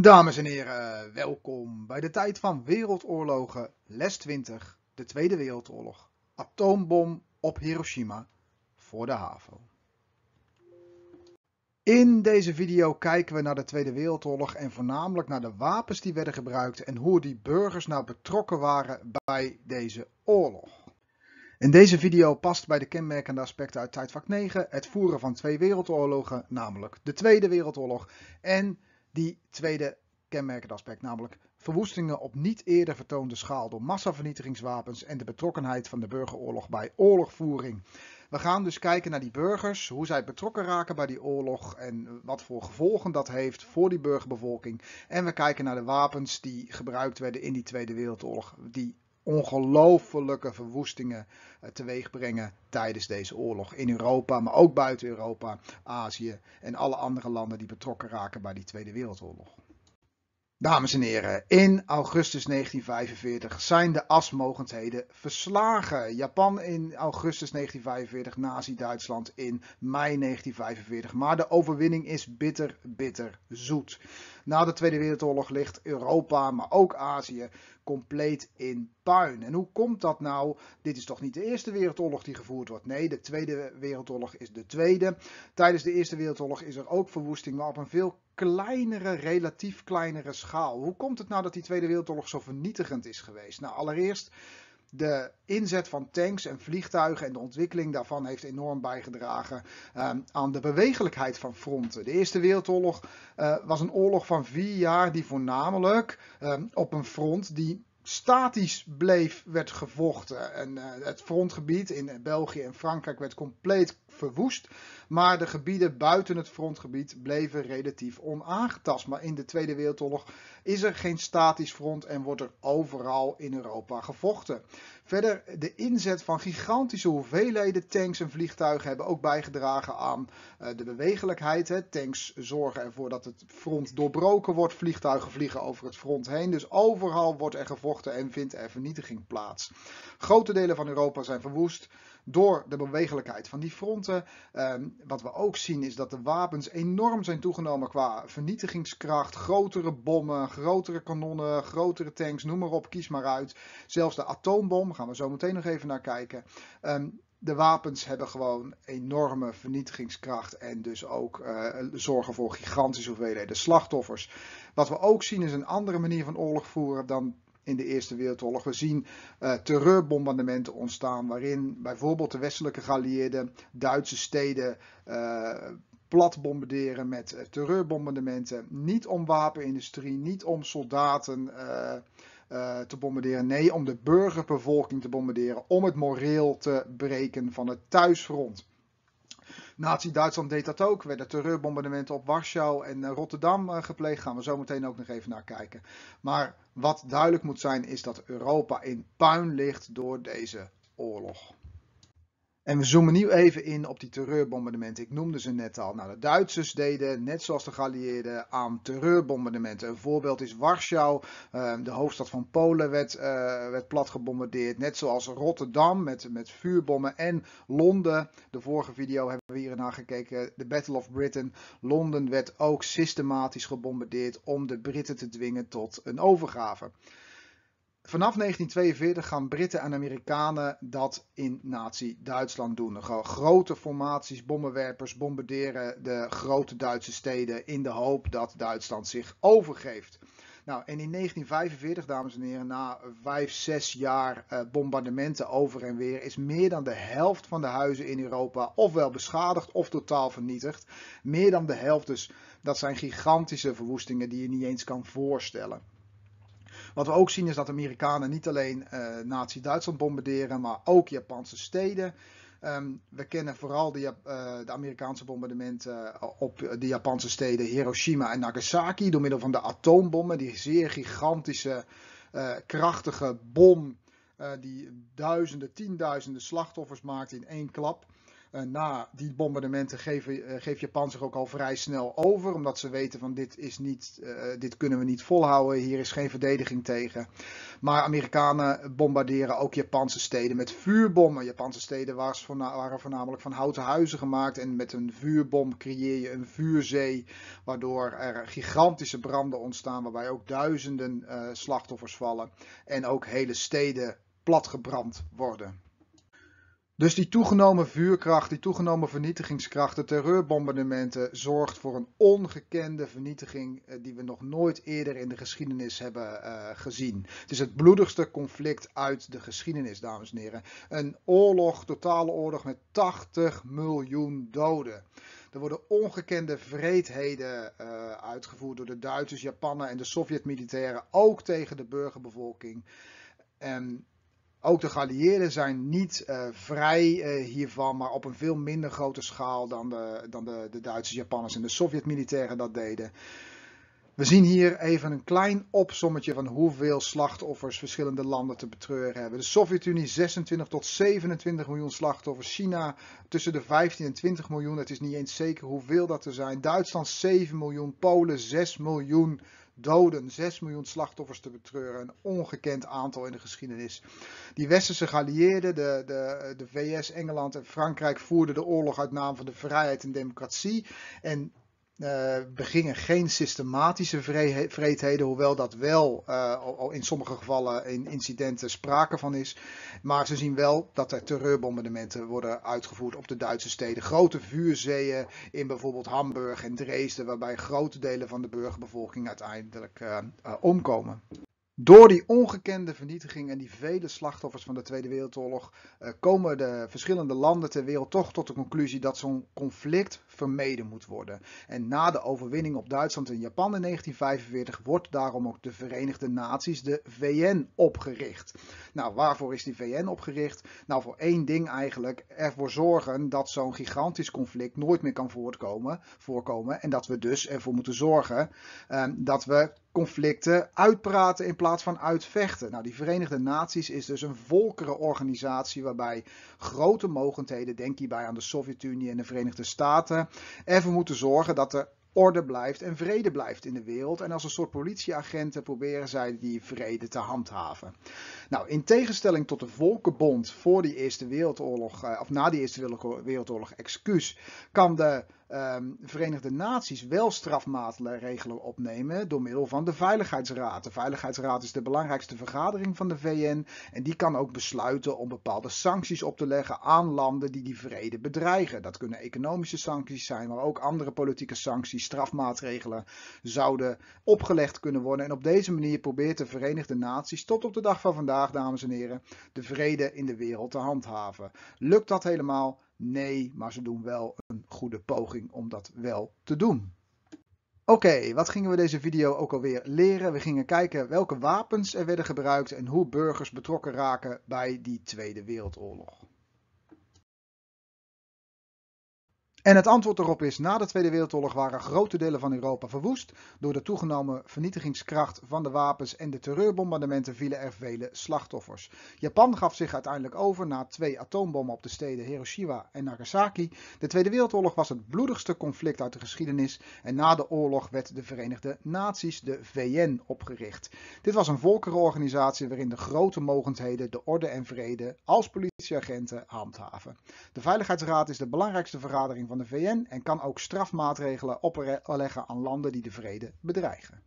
Dames en heren, eh, welkom bij de tijd van Wereldoorlogen, les 20, de Tweede Wereldoorlog, atoombom op Hiroshima voor de HAVO. In deze video kijken we naar de Tweede Wereldoorlog en voornamelijk naar de wapens die werden gebruikt en hoe die burgers nou betrokken waren bij deze oorlog. In deze video past bij de kenmerkende aspecten uit tijdvak 9 het voeren van twee wereldoorlogen, namelijk de Tweede Wereldoorlog en die tweede kenmerkend aspect, namelijk verwoestingen op niet eerder vertoonde schaal door massavernietigingswapens en de betrokkenheid van de burgeroorlog bij oorlogvoering. We gaan dus kijken naar die burgers, hoe zij betrokken raken bij die oorlog en wat voor gevolgen dat heeft voor die burgerbevolking. En we kijken naar de wapens die gebruikt werden in die Tweede Wereldoorlog, die ongelofelijke verwoestingen eh, teweeg brengen tijdens deze oorlog. In Europa, maar ook buiten Europa, Azië en alle andere landen die betrokken raken bij die Tweede Wereldoorlog. Dames en heren, in augustus 1945 zijn de asmogendheden verslagen. Japan in augustus 1945, Nazi-Duitsland in mei 1945. Maar de overwinning is bitter, bitter zoet. Na de Tweede Wereldoorlog ligt Europa, maar ook Azië, compleet in puin. En hoe komt dat nou? Dit is toch niet de Eerste Wereldoorlog die gevoerd wordt? Nee, de Tweede Wereldoorlog is de tweede. Tijdens de Eerste Wereldoorlog is er ook verwoesting, maar op een veel kleinere, relatief kleinere schaal. Hoe komt het nou dat die Tweede Wereldoorlog zo vernietigend is geweest? Nou, allereerst de inzet van tanks en vliegtuigen en de ontwikkeling daarvan heeft enorm bijgedragen ehm, aan de bewegelijkheid van fronten. De Eerste Wereldoorlog eh, was een oorlog van vier jaar die voornamelijk ehm, op een front die statisch bleef, werd gevochten. En eh, het frontgebied in België en Frankrijk werd compleet verwoest. Maar de gebieden buiten het frontgebied bleven relatief onaangetast. Maar in de Tweede Wereldoorlog is er geen statisch front en wordt er overal in Europa gevochten. Verder, de inzet van gigantische hoeveelheden tanks en vliegtuigen hebben ook bijgedragen aan eh, de bewegelijkheid. Tanks zorgen ervoor dat het front doorbroken wordt, vliegtuigen vliegen over het front heen. Dus overal wordt er gevochten en vindt er vernietiging plaats. Grote delen van Europa zijn verwoest door de bewegelijkheid van die fronten. Ehm, wat we ook zien is dat de wapens enorm zijn toegenomen qua vernietigingskracht. Grotere bommen, grotere kanonnen, grotere tanks, noem maar op, kies maar uit. Zelfs de atoombom, gaan we zo meteen nog even naar kijken. Ehm, de wapens hebben gewoon enorme vernietigingskracht en dus ook eh, zorgen voor gigantische hoeveelheden slachtoffers. Wat we ook zien is een andere manier van oorlog voeren dan in de Eerste Wereldoorlog. We zien eh, terreurbombardementen ontstaan waarin bijvoorbeeld de westelijke geallieerden Duitse steden eh, plat bombarderen met eh, terreurbombardementen. Niet om wapenindustrie, niet om soldaten te bombarderen. Nee, om de burgerbevolking te bombarderen, om het moreel te breken van het thuisfront. Nazi-Duitsland deed dat ook. Er werden terreurbombardementen op Warschau en eh, Rotterdam eh, gepleegd. Gaan we zo meteen ook nog even naar kijken. Maar wat duidelijk moet zijn is dat Europa in puin ligt door deze oorlog. En we zoomen nu even in op die terreurbombardementen. Ik noemde ze net al. Nou, de Duitsers deden, net zoals de geallieerden, aan terreurbombardementen. Een voorbeeld is Warschau. Ehm, de hoofdstad van Polen werd, eh, werd plat gebombardeerd. Net zoals Rotterdam met, met vuurbommen. En Londen, de vorige video hebben we hier naar gekeken. De Battle of Britain. Londen werd ook systematisch gebombardeerd om de Britten te dwingen tot een overgave. Vanaf 1942 gaan Britten en Amerikanen dat in Nazi-Duitsland doen. grote formaties, bommenwerpers, bombarderen de grote Duitse steden in de hoop dat Duitsland zich overgeeft. Nou, en in 1945, dames en heren, na vijf, zes jaar eh, bombardementen over en weer, is meer dan de helft van de huizen in Europa ofwel beschadigd of totaal vernietigd. Meer dan de helft dus. Dat zijn gigantische verwoestingen die je niet eens kan voorstellen. Wat we ook zien is dat Amerikanen niet alleen eh, Nazi-Duitsland bombarderen, maar ook Japanse steden. Ehm, we kennen vooral de, eh, de, Amerikaanse bombardementen eh, op de Japanse steden Hiroshima en Nagasaki door middel van de atoombommen, die zeer gigantische, krachtige bom die duizenden, tienduizenden slachtoffers maakte in één klap. Eh, na die bombardementen geven, eh, geeft Japan zich ook al vrij snel over, omdat ze weten van dit, is niet, eh, dit kunnen we niet volhouden, hier is geen verdediging tegen. Maar Amerikanen bombarderen ook Japanse steden met vuurbommen. Japanse steden waren voornamelijk van houten huizen gemaakt en met een vuurbom creëer je een vuurzee, waardoor er gigantische branden ontstaan, waarbij ook duizenden slachtoffers vallen en ook hele steden platgebrand worden. Dus die toegenomen vuurkracht, die toegenomen vernietigingskracht, de terreurbombardementen zorgt voor een ongekende vernietiging eh, die we nog nooit eerder in de geschiedenis hebben eh, gezien. Het is het bloedigste conflict uit de geschiedenis, dames en heren. Een oorlog, totale oorlog met 80 miljoen doden. Er worden ongekende vreedheden eh, uitgevoerd door de Duitsers, Japanen en de Sovjet-militairen, ook tegen de burgerbevolking. En ook de geallieerden zijn niet eh, vrij eh, hiervan, maar op een veel minder grote schaal dan de, dan de, de Japanners en de Sovjet-militairen dat deden. We zien hier even een klein opsommetje van hoeveel slachtoffers verschillende landen te betreuren hebben. De Sovjet-Unie 26 tot 27 miljoen slachtoffers. China tussen de 15 en 20 miljoen. Het is niet eens zeker hoeveel dat er zijn. Duitsland 7 miljoen. Polen 6 miljoen doden, 6 miljoen slachtoffers te betreuren. Een ongekend aantal in de geschiedenis. Die westerse geallieerden, de, de, de VS, Engeland en Frankrijk, voerden de oorlog uit naam van de vrijheid en democratie. En uh, eh, begingen geen systematische vreedheden, hoewel dat wel eh, in sommige gevallen in incidenten sprake van is. Maar ze zien wel dat er terreurbombardementen worden uitgevoerd op de Duitse steden. Grote vuurzeeën in bijvoorbeeld Hamburg en Dresden, waarbij grote delen van de burgerbevolking uiteindelijk eh, omkomen. Door die ongekende vernietiging en die vele slachtoffers van de Tweede Wereldoorlog eh, komen de verschillende landen ter wereld toch tot de conclusie dat zo'n conflict vermeden moet worden. En na de overwinning op Duitsland en Japan in 1945 wordt daarom ook de Verenigde Naties, de VN, opgericht. Nou, waarvoor is die VN opgericht? Nou, voor één ding eigenlijk: ervoor zorgen dat zo'n gigantisch conflict nooit meer kan voorkomen. En dat we dus ervoor moeten zorgen ehm, dat we conflicten uitpraten in plaats van uitvechten. Nou, die Verenigde Naties is dus een volkerenorganisatie waarbij grote mogendheden, denk hierbij aan de Sovjet-Unie en de Verenigde Staten, ervoor moeten zorgen dat er orde blijft en vrede blijft in de wereld. En als een soort politieagenten proberen zij die vrede te handhaven. Nou, in tegenstelling tot de Volkenbond voor die Eerste Wereldoorlog, eh, of na die Eerste Wereldoorlog, excuus, kan de Ehm, Verenigde Naties wel strafmaatregelen opnemen door middel van de Veiligheidsraad. De Veiligheidsraad is de belangrijkste vergadering van de VN en die kan ook besluiten om bepaalde sancties op te leggen aan landen die die vrede bedreigen. Dat kunnen economische sancties zijn, maar ook andere politieke sancties, strafmaatregelen zouden opgelegd kunnen worden. En op deze manier probeert de Verenigde Naties tot op de dag van vandaag, dames en heren, de vrede in de wereld te handhaven. Lukt dat helemaal? Nee, maar ze doen wel een goede poging om dat wel te doen. Oké, wat gingen we deze video ook alweer leren? We gingen kijken welke wapens er werden gebruikt en hoe burgers betrokken raken bij die Tweede Wereldoorlog. En het antwoord erop is: na de Tweede Wereldoorlog waren grote delen van Europa verwoest. Door de toegenomen vernietigingskracht van de wapens en de terreurbombardementen vielen er vele slachtoffers. Japan gaf zich uiteindelijk over na twee atoombommen op de steden Hiroshima en Nagasaki. De Tweede Wereldoorlog was het bloedigste conflict uit de geschiedenis. En na de oorlog werd de Verenigde Naties, de VN, opgericht. Dit was een volkerenorganisatie waarin de grote mogendheden de orde en vrede als politieagenten handhaven. De Veiligheidsraad is de belangrijkste vergadering van de VN en kan ook strafmaatregelen opleggen aan landen die de vrede bedreigen.